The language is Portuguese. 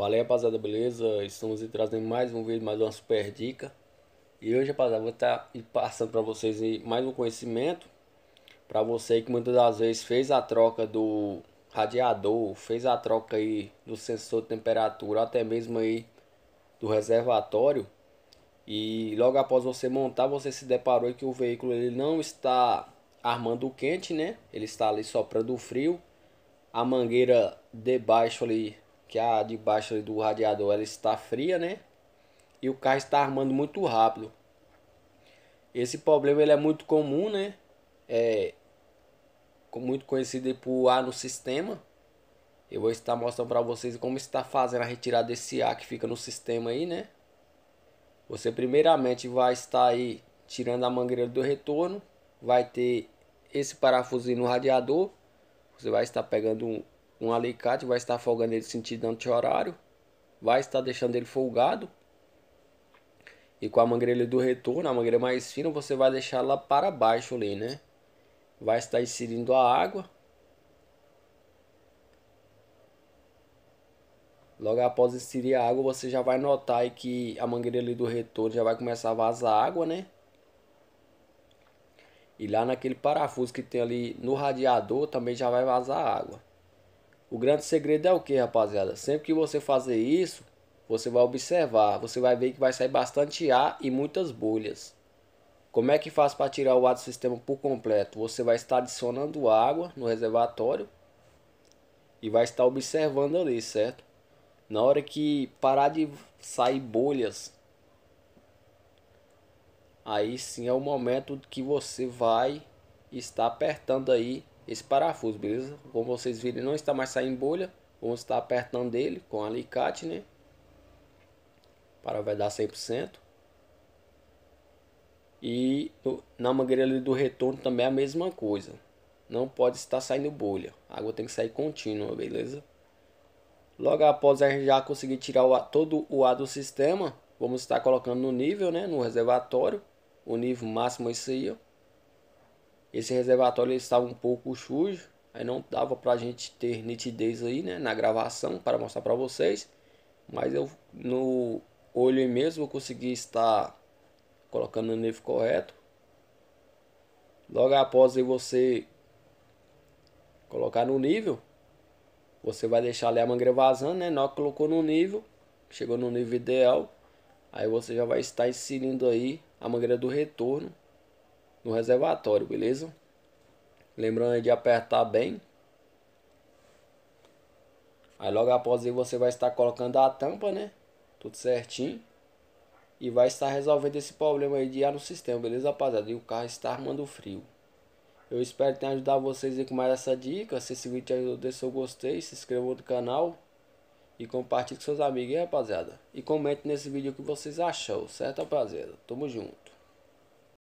aí rapaziada, beleza? Estamos aí trazendo mais um vídeo, mais uma super dica. E hoje, rapaziada, vou tá estar passando para vocês mais um conhecimento para você que muitas das vezes fez a troca do radiador, fez a troca aí do sensor de temperatura, até mesmo aí do reservatório. E logo após você montar, você se deparou que o veículo ele não está armando o quente, né? Ele está ali soprando o frio. A mangueira debaixo ali que a de baixo do radiador ela está fria, né? E o carro está armando muito rápido. Esse problema ele é muito comum, né? É muito conhecido por ar no sistema. Eu vou estar mostrando para vocês como está fazendo a retirada desse ar que fica no sistema aí, né? Você primeiramente vai estar aí tirando a mangueira do retorno, vai ter esse parafusinho no radiador. Você vai estar pegando um, um alicate, vai estar folgando ele sentido anti-horário, vai estar deixando ele folgado. E com a mangueira do retorno, a mangueira mais fina, você vai deixar ela para baixo ali, né? Vai estar inserindo a água. Logo após inserir a água, você já vai notar aí que a mangueira ali do retorno já vai começar a vazar água, né? E lá naquele parafuso que tem ali no radiador também já vai vazar água. O grande segredo é o que, rapaziada? Sempre que você fazer isso, você vai observar, você vai ver que vai sair bastante ar e muitas bolhas. Como é que faz para tirar o ar do sistema por completo? Você vai estar adicionando água no reservatório e vai estar observando ali, certo? Na hora que parar de sair bolhas, aí sim é o momento que você vai estar apertando aí esse parafuso, beleza? Como vocês viram, ele não está mais saindo bolha. Vamos estar apertando ele com alicate, né? Para vai dar 100%. E na mangueira ali do retorno também é a mesma coisa. Não pode estar saindo bolha. A água tem que sair contínua, beleza? Logo após já conseguir tirar o, todo o ar do sistema, vamos estar colocando no nível, né? No reservatório. O nível máximo é isso aí, ó. Esse reservatório estava um pouco sujo, aí não dava para a gente ter nitidez aí, né, na gravação para mostrar para vocês, mas eu no olho mesmo eu consegui estar colocando o nível correto. Logo após aí você colocar no nível, você vai deixar ali a mangueira vazando, né? Nós colocou no nível, chegou no nível ideal, aí você já vai estar inserindo aí a mangueira do retorno no reservatório, beleza? Lembrando de apertar bem. Aí logo após aí você vai estar colocando a tampa, né? Tudo certinho. E vai estar resolvendo esse problema aí de ar no sistema, beleza rapaziada? E o carro está armando frio. Eu espero ter ajudado vocês aí com mais essa dica. Se esse vídeo te ajudou, deixa seu gostei, se inscreva no canal. E compartilhe com seus amigos aí, rapaziada. E comente nesse vídeo o que vocês acham. certo, rapaziada? Tamo junto.